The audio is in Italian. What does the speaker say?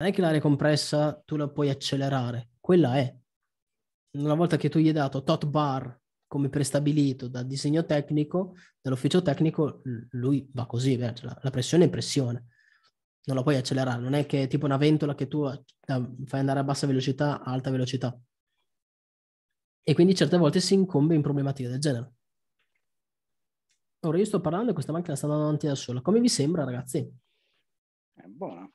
non è che l'aria compressa tu la puoi accelerare, quella è. Una volta che tu gli hai dato tot bar come prestabilito dal disegno tecnico, dall'ufficio tecnico, lui va così, eh, cioè la pressione è pressione, non la puoi accelerare, non è che è tipo una ventola che tu eh, fai andare a bassa velocità, a alta velocità. E quindi certe volte si incombe in problematiche del genere. Ora io sto parlando e questa macchina sta andando avanti da sola. Come vi sembra, ragazzi? È buona.